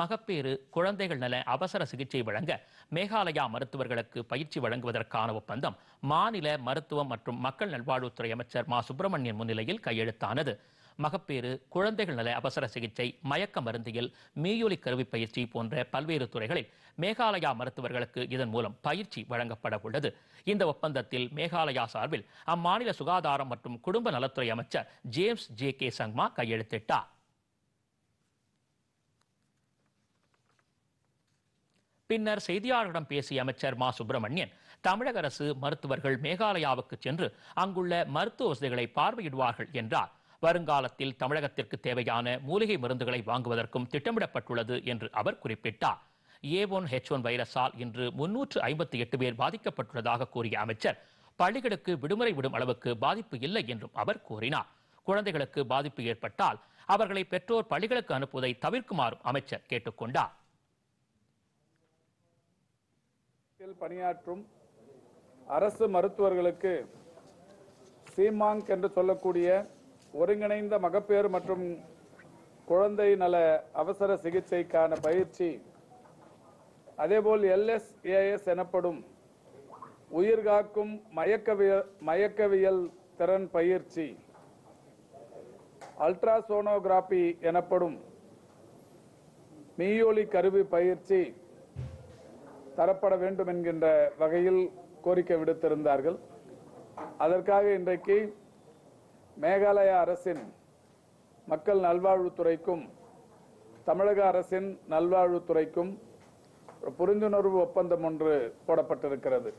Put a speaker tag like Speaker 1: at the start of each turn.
Speaker 1: மகப்பேறு குழந்தைகள் நல அவசர சிகிச்சை வழங்க மேகாலயா மருத்துவர்களுக்கு பயிற்சி வழங்குவதற்கான ஒப்பந்தம் மாநில மருத்துவம் மற்றும் மக்கள் நல்வாழ்வுத்துறை அமைச்சர் மா சுப்பிரமணியன் முன்னிலையில் கையெழுத்தானது மகப்பேறு குழந்தைகள் நல அவசர சிகிச்சை மயக்க மருந்தியல் மீயொலி கருவி பயிற்சி போன்ற பல்வேறு துறைகளில் மேகாலயா மருத்துவர்களுக்கு இதன் மூலம் பயிற்சி வழங்கப்பட உள்ளது இந்த ஒப்பந்தத்தில் மேகாலயா சார்பில் அம்மாநில சுகாதாரம் மற்றும் குடும்ப நலத்துறை அமைச்சர் ஜேம்ஸ் ஜே கே சங்மா கையெழுத்திட்டார் பின்னர் செய்தியாளர்களிடம் பேசிய அமைச்சர் மா சுப்பிரமணியன் தமிழக அரசு மருத்துவர்கள் மேகாலயாவுக்கு சென்று அங்குள்ள மருத்துவ வசதிகளை பார்வையிடுவார்கள் என்றார் வருங்காலத்தில் தமிழகத்திற்கு தேவையான மூலிகை மருந்துகளை வாங்குவதற்கும் திட்டமிடப்பட்டுள்ளது என்று அவர் குறிப்பிட்டார் ஏ ஒன் ஹெச் ஒன் வைரஸால் இன்று முன்னூற்று ஐம்பத்தி எட்டு பேர் பாதிக்கப்பட்டுள்ளதாக கூறிய அமைச்சர் பள்ளிகளுக்கு விடுமுறை விடும் அளவுக்கு பாதிப்பு இல்லை என்றும் அவர் கூறினார் குழந்தைகளுக்கு பாதிப்பு ஏற்பட்டால் அவர்களை பெற்றோர் பள்ளிகளுக்கு அனுப்புவதை தவிர்க்குமாறும் அமைச்சர் கேட்டுக்கொண்டார்
Speaker 2: மையத்தில் பணியாற்றும் அரசு மருத்துவர்களுக்கு சீமாங் என்று சொல்லக்கூடிய ஒருங்கிணைந்த மகப்பேறு மற்றும் குழந்தை நல அவசர சிகிச்சைக்கான பயிற்சி அதேபோல் எல்எஸ்ஏஎஸ் எனப்படும் உயிர்காக்கும் மயக்கவியல் மயக்கவியல் திறன் பயிற்சி அல்ட்ராசோனோகிராபி எனப்படும் மீயொலி கருவி பயிற்சி தரப்பட வேண்டும் என்கின்ற வகையில் கோரிக்கை விடுத்திருந்தார்கள் அதற்காக இன்றைக்கு மேகாலய அரசின் மக்கள் நல்வாழ்வுத்துறைக்கும் தமிழக அரசின் நல்வாழ்வுத்துறைக்கும் புரிந்துணர்வு ஒப்பந்தம் ஒன்று போடப்பட்டிருக்கிறது